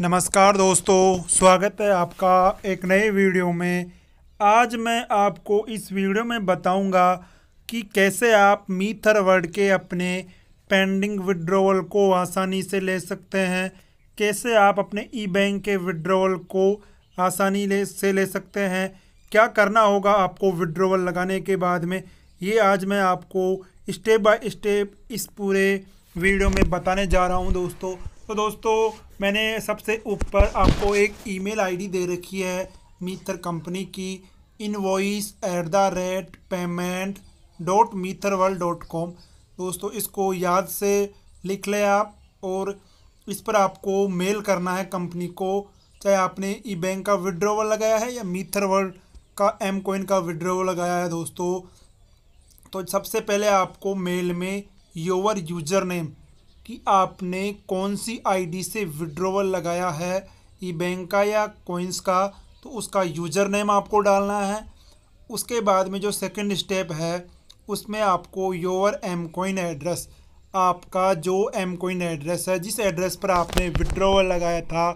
नमस्कार दोस्तों स्वागत है आपका एक नए वीडियो में आज मैं आपको इस वीडियो में बताऊंगा कि कैसे आप मीथर वर्ड के अपने पेंडिंग विड्रोवल को आसानी से ले सकते हैं कैसे आप अपने ई बैंक के विड्रोवल को आसानी ले से ले सकते हैं क्या करना होगा आपको विड्रोवल लगाने के बाद में ये आज मैं आपको स्टेप बाय स्टेप इस पूरे वीडियो में बताने जा रहा हूँ दोस्तों तो दोस्तों मैंने सबसे ऊपर आपको एक ईमेल आईडी दे रखी है मीथर कंपनी की invoice at the rate payment dot Mither World dot com दोस्तों इसको याद से लिख लें आप और इस पर आपको मेल करना है कंपनी को चाहे आपने ई बैंक का विड्रोवल लगाया है या मीथर वर्ल्ड का एम कोइन का विड्रोवल लगाया है दोस्तों तो सबसे पहले आपको मेल में योवर यूजर नेम कि आपने कौन सी आईडी से विड्रोवल लगाया है ई बैंक का या कोइंस का तो उसका यूज़र नेम आपको डालना है उसके बाद में जो सेकंड स्टेप है उसमें आपको योर एम कोइन एड्रेस आपका जो एम कोइन एड्रेस है जिस एड्रेस पर आपने विड्रोवल लगाया था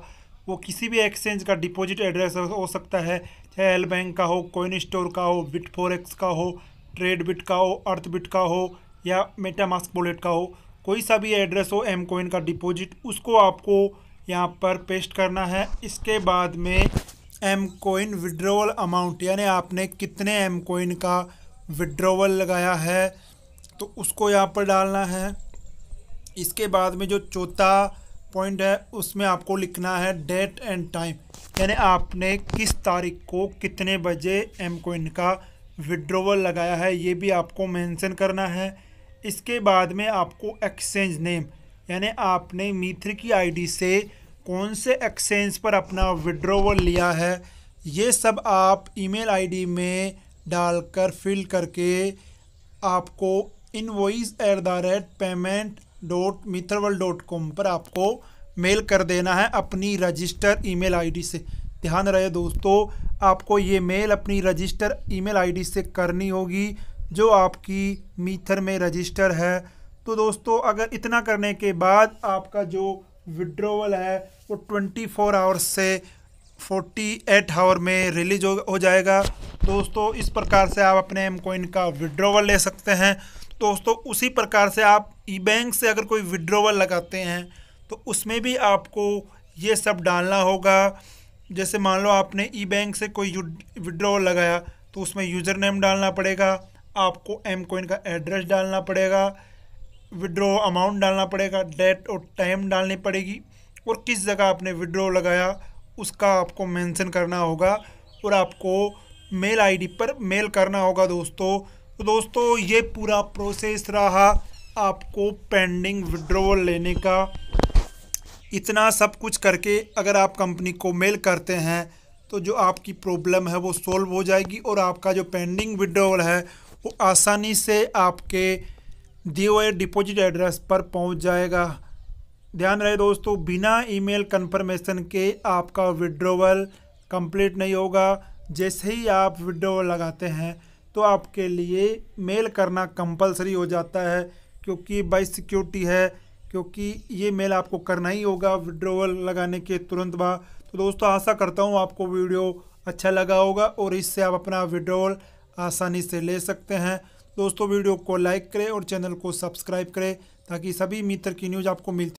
वो किसी भी एक्सचेंज का डिपॉजिट एड्रेस हो सकता है चाहे एल बैंक का हो कोइन स्टोर का हो बिट एक्स का हो ट्रेड बिट का हो अर्थ बिट का हो या मेटामास्क बुलेट का हो कोई सा भी एड्रेस हो एम कोइन का डिपॉजिट उसको आपको यहाँ पर पेस्ट करना है इसके बाद में एम कोइन विड्रोवल अमाउंट यानी आपने कितने एम कोइन का विड्रोवल लगाया है तो उसको यहाँ पर डालना है इसके बाद में जो चौथा पॉइंट है उसमें आपको लिखना है डेट एंड टाइम यानी आपने किस तारीख को कितने बजे एम कोइन का विड्रोवल लगाया है ये भी आपको मेंशन करना है इसके बाद में आपको एक्सचेंज नेम यानी आपने मित्र की आईडी से कौन से एक्सचेंज पर अपना विड्रोवल लिया है ये सब आप ईमेल आईडी में डालकर फिल करके आपको invoice at the rate payment dot Mither World dot com पर आपको मेल कर देना है अपनी रजिस्टर ईमेल आईडी से ध्यान रहे दोस्तों आपको ये मेल अपनी रजिस्टर ईमेल आईडी से करनी होगी जो आपकी मीथर में रजिस्टर है तो दोस्तों अगर इतना करने के बाद आपका जो विड्रोवल है वो 24 फोर आवर्स से 48 आवर में रिलीज हो, हो जाएगा दोस्तों इस प्रकार से आप अपने एम कोइन का विड्रोवल ले सकते हैं दोस्तों उसी प्रकार से आप ई बैंक से अगर कोई विड्रोवल लगाते हैं तो उसमें भी आपको ये सब डालना होगा जैसे मान लो आपने ई बैंक से कोई विड्रोवल लगाया तो उसमें यूज़र नेम डालना पड़ेगा आपको एम कोइन का एड्रेस डालना पड़ेगा विड्रो अमाउंट डालना पड़ेगा डेट और टाइम डालनी पड़ेगी और किस जगह आपने विड्रो लगाया उसका आपको मेंशन करना होगा और आपको मेल आईडी पर मेल करना होगा दोस्तों तो दोस्तों ये पूरा प्रोसेस रहा आपको पेंडिंग विड्रोवल लेने का इतना सब कुछ करके अगर आप कंपनी को मेल करते हैं तो जो आपकी प्रॉब्लम है वो सॉल्व हो जाएगी और आपका जो पेंडिंग विड्रोवल है वो आसानी से आपके दिए हुए डिपॉजिट एड्रेस पर पहुंच जाएगा ध्यान रहे दोस्तों बिना ईमेल कंफर्मेशन के आपका विड्रोवल कंप्लीट नहीं होगा जैसे ही आप विड्रोवल लगाते हैं तो आपके लिए मेल करना कंपलसरी हो जाता है क्योंकि बाई सिक्योरिटी है क्योंकि ये मेल आपको करना ही होगा विड्रोवल लगाने के तुरंत बाद तो दोस्तों आशा करता हूँ आपको वीडियो अच्छा लगा होगा और इससे आप अपना विड्रोवल आसानी से ले सकते हैं दोस्तों वीडियो को लाइक करें और चैनल को सब्सक्राइब करें ताकि सभी मित्र की न्यूज़ आपको मिलती